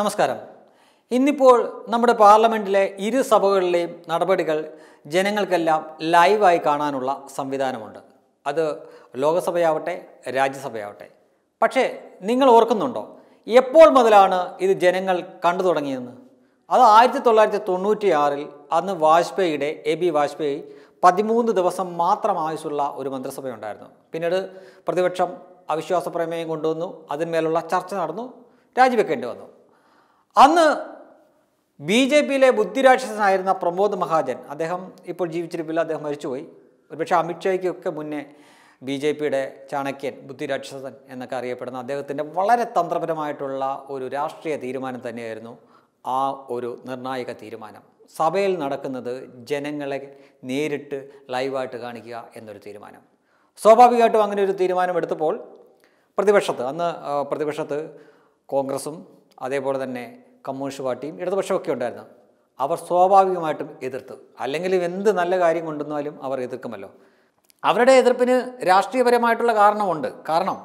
നമസ്കാരം ഇന്നിപ്പോൾ നമ്മുടെ പാർലമെൻറ്റിലെ ഇരു സഭകളിലെയും നടപടികൾ ജനങ്ങൾക്കെല്ലാം ലൈവായി കാണാനുള്ള സംവിധാനമുണ്ട് അത് ലോകസഭയാവട്ടെ രാജ്യസഭയാവട്ടെ പക്ഷേ നിങ്ങൾ ഓർക്കുന്നുണ്ടോ എപ്പോൾ മുതലാണ് ഇത് ജനങ്ങൾ കണ്ടു തുടങ്ങിയതെന്ന് അത് ആയിരത്തി തൊള്ളായിരത്തി തൊണ്ണൂറ്റിയാറിൽ അന്ന് വാജ്പേയിയുടെ എ ബി വാജ്പേയി പതിമൂന്ന് ദിവസം മാത്രം ആവശ്യമുള്ള ഒരു മന്ത്രിസഭയുണ്ടായിരുന്നു പിന്നീട് പ്രതിപക്ഷം അവിശ്വാസ പ്രമേയം കൊണ്ടുവന്നു അതിന്മേലുള്ള ചർച്ച നടന്നു രാജിവെക്കേണ്ടി വന്നു അന്ന് ബി ജെ പിയിലെ ബുദ്ധിരാക്ഷസനായിരുന്ന പ്രമോദ് മഹാജൻ അദ്ദേഹം ഇപ്പോൾ ജീവിച്ചിരിപ്പില്ല അദ്ദേഹം മരിച്ചുപോയി ഒരുപക്ഷെ അമിത്ഷായ്ക്കൊക്കെ മുന്നേ ബി ജെ പിയുടെ ചാണക്യൻ ബുദ്ധിരാക്ഷസൻ എന്നൊക്കെ അറിയപ്പെടുന്ന അദ്ദേഹത്തിൻ്റെ വളരെ തന്ത്രപരമായിട്ടുള്ള ഒരു രാഷ്ട്രീയ തീരുമാനം തന്നെയായിരുന്നു ആ ഒരു നിർണായക തീരുമാനം സഭയിൽ നടക്കുന്നത് ജനങ്ങളെ നേരിട്ട് ലൈവായിട്ട് കാണിക്കുക എന്നൊരു തീരുമാനം സ്വാഭാവികമായിട്ടും അങ്ങനെ ഒരു തീരുമാനം എടുത്തപ്പോൾ പ്രതിപക്ഷത്ത് അന്ന് പ്രതിപക്ഷത്ത് കോൺഗ്രസും അതേപോലെ തന്നെ കമ്മ്യൂണിസ്റ്റ് പാർട്ടിയും ഇടതുപക്ഷമൊക്കെ ഉണ്ടായിരുന്നു അവർ സ്വാഭാവികമായിട്ടും എതിർത്തു അല്ലെങ്കിൽ എന്ത് നല്ല കാര്യം കൊണ്ടുവന്നാലും അവർ എതിർക്കുമല്ലോ അവരുടെ എതിർപ്പിന് രാഷ്ട്രീയപരമായിട്ടുള്ള കാരണമുണ്ട് കാരണം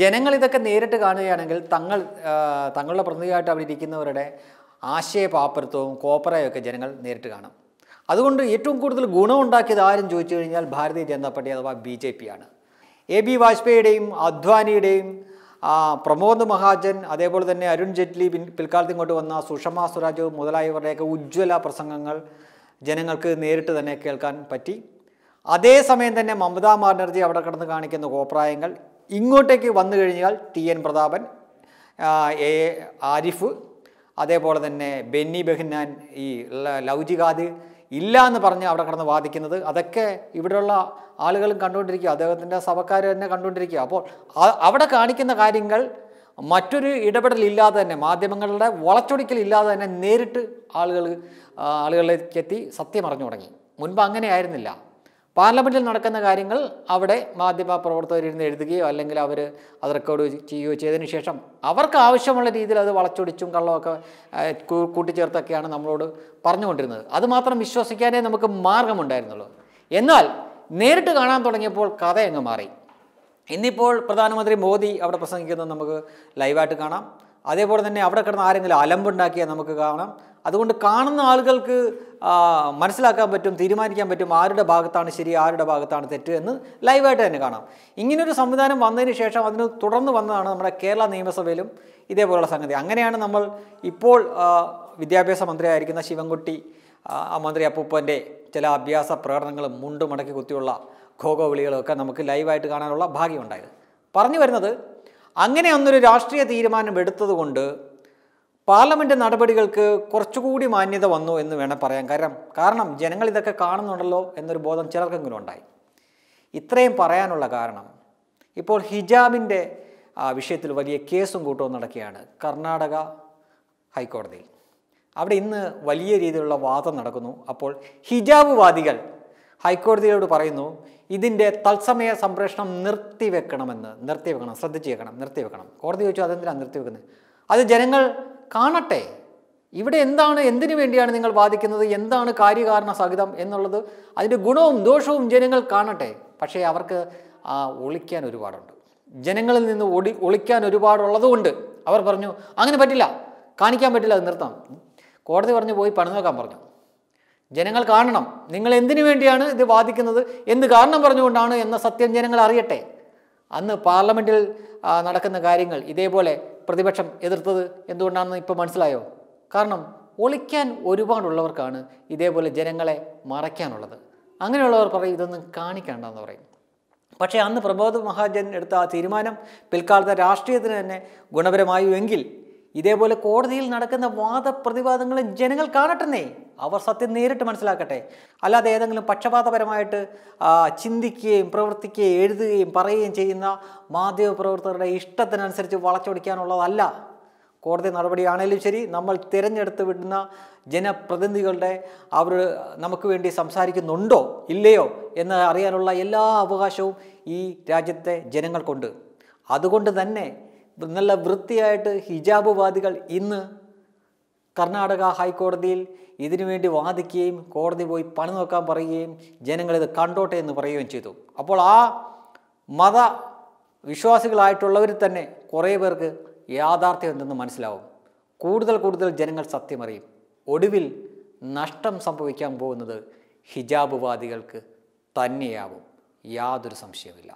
ജനങ്ങൾ ഇതൊക്കെ നേരിട്ട് കാണുകയാണെങ്കിൽ തങ്ങൾ തങ്ങളുടെ പ്രതിനിധിയായിട്ട് അവിടെ ഇരിക്കുന്നവരുടെ ആശയ പാപ്പരത്വവും കോപ്പറയൊക്കെ ജനങ്ങൾ നേരിട്ട് കാണും അതുകൊണ്ട് ഏറ്റവും കൂടുതൽ ഗുണമുണ്ടാക്കിയത് ആരും ചോദിച്ചു കഴിഞ്ഞാൽ ഭാരതീയ ജനതാ പാർട്ടി അഥവാ ബി ജെ പിയാണ് എ ബി വാജ്പേയിയുടെയും അദ്വാനിയുടെയും പ്രമോദ് മഹാജൻ അതേപോലെ തന്നെ അരുൺ ജെയ്റ്റ്ലി പിൽക്കാലത്തും ഇങ്ങോട്ട് വന്ന സുഷമ സ്വരാജ് മുതലായവരുടെയൊക്കെ ഉജ്ജ്വല പ്രസംഗങ്ങൾ ജനങ്ങൾക്ക് നേരിട്ട് തന്നെ കേൾക്കാൻ പറ്റി അതേസമയം തന്നെ മമതാ ബാനർജി അവിടെ കിടന്ന് കാണിക്കുന്ന കോപ്രായങ്ങൾ ഇങ്ങോട്ടേക്ക് വന്നു കഴിഞ്ഞാൽ T N Prathapan A Arif അതേപോലെ തന്നെ ബെന്നി ബെഹ്നാൻ ഈ ലൗജികാദ് ഇല്ല എന്ന് പറഞ്ഞ് അവിടെ കിടന്ന് വാദിക്കുന്നത് അതൊക്കെ ഇവിടെയുള്ള ആളുകളും കണ്ടുകൊണ്ടിരിക്കുക അദ്ദേഹത്തിൻ്റെ സഭക്കാർ തന്നെ കണ്ടുകൊണ്ടിരിക്കുക അപ്പോൾ അവിടെ കാണിക്കുന്ന കാര്യങ്ങൾ മറ്റൊരു ഇടപെടലില്ലാതെ തന്നെ മാധ്യമങ്ങളുടെ വളച്ചൊടിക്കൽ ഇല്ലാതെ തന്നെ നേരിട്ട് ആളുകൾ ആളുകളിലേക്ക് എത്തി സത്യം അറിഞ്ഞു തുടങ്ങി മുൻപ് അങ്ങനെ ആയിരുന്നില്ല പാർലമെൻറ്റിൽ നടക്കുന്ന കാര്യങ്ങൾ അവിടെ മാധ്യമ പ്രവർത്തകരിരുന്ന് എഴുതുകയോ അല്ലെങ്കിൽ അവർ അത് റെക്കോർഡ് ചെയ്യുകയോ ചെയ്തതിന് ശേഷം അവർക്ക് ആവശ്യമുള്ള രീതിയിൽ അത് വളച്ചൊടിച്ചും കള്ളമൊക്കെ കൂട്ടിച്ചേർത്തൊക്കെയാണ് നമ്മളോട് പറഞ്ഞുകൊണ്ടിരുന്നത് അതുമാത്രം വിശ്വസിക്കാനേ നമുക്ക് മാർഗമുണ്ടായിരുന്നുള്ളൂ എന്നാൽ നേരിട്ട് കാണാൻ തുടങ്ങിയപ്പോൾ കഥ അങ്ങ് മാറി ഇന്നിപ്പോൾ പ്രധാനമന്ത്രി മോദി അവിടെ പ്രസംഗിക്കുന്നത് നമുക്ക് ലൈവായിട്ട് കാണാം അതേപോലെ തന്നെ അവിടെ കിടന്ന് ആരെങ്കിലും അലമ്പുണ്ടാക്കിയാൽ നമുക്ക് കാണാം അതുകൊണ്ട് കാണുന്ന ആളുകൾക്ക് മനസ്സിലാക്കാൻ പറ്റും തീരുമാനിക്കാൻ പറ്റും ആരുടെ ഭാഗത്താണ് ശരി ആരുടെ ഭാഗത്താണ് തെറ്റ് എന്ന് ലൈവായിട്ട് തന്നെ കാണാം ഇങ്ങനൊരു സംവിധാനം വന്നതിന് ശേഷം അതിന് തുടർന്ന് വന്നതാണ് നമ്മുടെ കേരള നിയമസഭയിലും ഇതേപോലുള്ള സംഗതി അങ്ങനെയാണ് നമ്മൾ ഇപ്പോൾ വിദ്യാഭ്യാസ മന്ത്രിയായിരിക്കുന്ന ശിവൻകുട്ടി മന്ത്രി അപ്പൂപ്പൻ്റെ ചില അഭ്യാസ പ്രകടനങ്ങളും മുണ്ടും മടക്കി കുത്തിയുള്ള ഖോഖോ വിളികളൊക്കെ നമുക്ക് ലൈവായിട്ട് കാണാനുള്ള ഭാഗ്യമുണ്ടായത് പറഞ്ഞു വരുന്നത് അങ്ങനെ ഒന്നൊരു രാഷ്ട്രീയ തീരുമാനം എടുത്തതുകൊണ്ട് പാർലമെൻറ്റ് നടപടികൾക്ക് കുറച്ചുകൂടി മാന്യത വന്നു എന്ന് വേണം പറയാം കാരണം കാരണം ജനങ്ങൾ ഇതൊക്കെ കാണുന്നുണ്ടല്ലോ എന്നൊരു ബോധം ചിലർക്കെങ്കിലും ഉണ്ടായി ഇത്രയും പറയാനുള്ള കാരണം ഇപ്പോൾ ഹിജാബിൻ്റെ വിഷയത്തിൽ വലിയ കേസും കൂട്ടവും നടക്കുകയാണ് കർണാടക ഹൈക്കോടതിയിൽ അവിടെ ഇന്ന് വലിയ രീതിയിലുള്ള വാദം നടക്കുന്നു അപ്പോൾ ഹിജാബ് വാദികൾ ഹൈക്കോടതിയോട് പറയുന്നു ഇതിൻ്റെ തത്സമയ സംപ്രേഷണം നിർത്തിവെക്കണമെന്ന് നിർത്തിവെക്കണം ശ്രദ്ധിച്ചേക്കണം നിർത്തിവെക്കണം കോടതി ചോദിച്ചു അതെന്തിനാണ് നിർത്തിവെക്കുന്നത് അത് ജനങ്ങൾ കാണട്ടെ ഇവിടെ എന്താണ് എന്തിനു വേണ്ടിയാണ് നിങ്ങൾ വാദിക്കുന്നത് എന്താണ് കാര്യകാരണ സഹിതം എന്നുള്ളത് അതിൻ്റെ ഗുണവും ദോഷവും ജനങ്ങൾ കാണട്ടെ പക്ഷേ അവർക്ക് ഒളിക്കാൻ ഒരുപാടുണ്ട് ജനങ്ങളിൽ നിന്ന് ഒടി ഒളിക്കാൻ ഒരുപാടുള്ളതുകൊണ്ട് അവർ പറഞ്ഞു അങ്ങനെ പറ്റില്ല കാണിക്കാൻ പറ്റില്ല അത് നിർത്താം കോടതി പറഞ്ഞു പോയി പണി നോക്കാൻ പറഞ്ഞു ജനങ്ങൾ കാണണം നിങ്ങൾ എന്തിനു വേണ്ടിയാണ് ഇത് വാദിക്കുന്നത് എന്ത് കാരണം പറഞ്ഞുകൊണ്ടാണ് എന്ന സത്യം ജനങ്ങൾ അറിയട്ടെ അന്ന് പാർലമെൻറ്റിൽ നടക്കുന്ന കാര്യങ്ങൾ ഇതേപോലെ പ്രതിപക്ഷം എതിർത്തത് എന്തുകൊണ്ടാണെന്ന് ഇപ്പോൾ മനസ്സിലായോ കാരണം ഒളിക്കാൻ ഒരുപാടുള്ളവർക്കാണ് ഇതേപോലെ ജനങ്ങളെ മറയ്ക്കാനുള്ളത് അങ്ങനെയുള്ളവർ പറയും ഇതൊന്നും എന്ന് പറയും പക്ഷേ അന്ന് പ്രബോധ മഹാജൻ എടുത്ത ആ തീരുമാനം പിൽക്കാലത്തെ രാഷ്ട്രീയത്തിന് തന്നെ ഗുണപരമായുവെങ്കിൽ ഇതേപോലെ കോടതിയിൽ നടക്കുന്ന വാദപ്രതിവാദങ്ങളും ജനങ്ങൾ കാണട്ടെന്നേ അവർ സത്യം നേരിട്ട് മനസ്സിലാക്കട്ടെ അല്ലാതെ ഏതെങ്കിലും പക്ഷപാതപരമായിട്ട് ചിന്തിക്കുകയും പ്രവർത്തിക്കുകയും എഴുതുകയും പറയുകയും ചെയ്യുന്ന മാധ്യമപ്രവർത്തകരുടെ ഇഷ്ടത്തിനനുസരിച്ച് വളച്ചൊടിക്കാനുള്ളതല്ല കോടതി നടപടിയാണേലും ശരി നമ്മൾ തിരഞ്ഞെടുത്ത് വിടുന്ന ജനപ്രതിനിധികളുടെ അവർ നമുക്ക് വേണ്ടി സംസാരിക്കുന്നുണ്ടോ ഇല്ലയോ എന്ന് അറിയാനുള്ള എല്ലാ അവകാശവും ഈ രാജ്യത്തെ ജനങ്ങൾക്കുണ്ട് അതുകൊണ്ട് തന്നെ നല്ല വൃത്തിയായിട്ട് ഹിജാബ് വാദികൾ ഇന്ന് കർണാടക ഹൈക്കോടതിയിൽ വേണ്ടി വാദിക്കുകയും കോടതി പോയി പണി നോക്കാൻ പറയുകയും ജനങ്ങളിത് കണ്ടോട്ടെ എന്ന് പറയുകയും ചെയ്തു അപ്പോൾ ആ മത വിശ്വാസികളായിട്ടുള്ളവർ തന്നെ കുറേ പേർക്ക് യാഥാർത്ഥ്യം എന്തെന്ന് മനസ്സിലാവും കൂടുതൽ കൂടുതൽ ജനങ്ങൾ സത്യമറിയും ഒടുവിൽ നഷ്ടം സംഭവിക്കാൻ പോകുന്നത് ഹിജാബുവാദികൾക്ക് തന്നെയാവും യാതൊരു സംശയവുമില്ല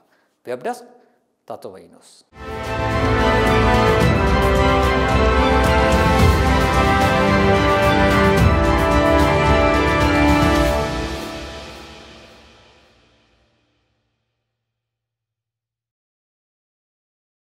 വെബ് ഡെസ്ക് തത്വമൈ ന്യൂസ്